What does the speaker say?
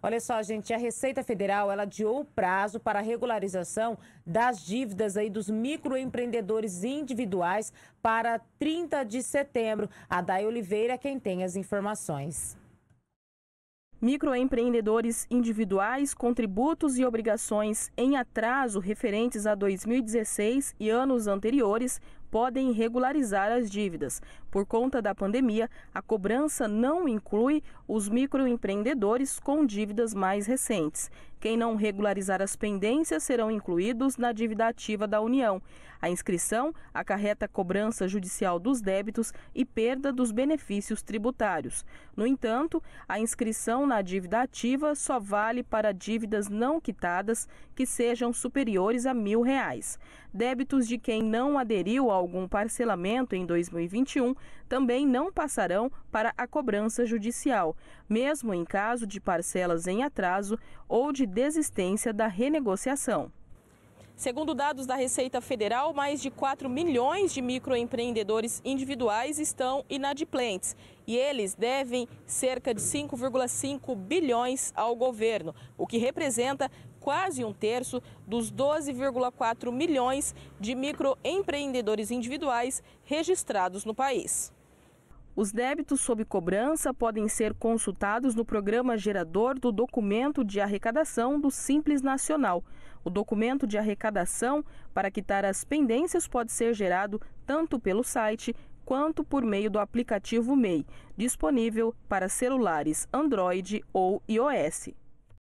Olha só, gente, a Receita Federal ela adiou o prazo para a regularização das dívidas aí dos microempreendedores individuais para 30 de setembro. A Day Oliveira é quem tem as informações. Microempreendedores individuais, contributos e obrigações em atraso referentes a 2016 e anos anteriores podem regularizar as dívidas. Por conta da pandemia, a cobrança não inclui os microempreendedores com dívidas mais recentes. Quem não regularizar as pendências serão incluídos na dívida ativa da União. A inscrição acarreta cobrança judicial dos débitos e perda dos benefícios tributários. No entanto, a inscrição na dívida ativa só vale para dívidas não quitadas que sejam superiores a mil reais. Débitos de quem não aderiu a algum parcelamento em 2021 também não passarão para a cobrança judicial, mesmo em caso de parcelas em atraso ou de desistência da renegociação. Segundo dados da Receita Federal, mais de 4 milhões de microempreendedores individuais estão inadimplentes e eles devem cerca de 5,5 bilhões ao governo, o que representa quase um terço dos 12,4 milhões de microempreendedores individuais registrados no país. Os débitos sob cobrança podem ser consultados no programa gerador do documento de arrecadação do Simples Nacional. O documento de arrecadação para quitar as pendências pode ser gerado tanto pelo site quanto por meio do aplicativo MEI, disponível para celulares Android ou iOS.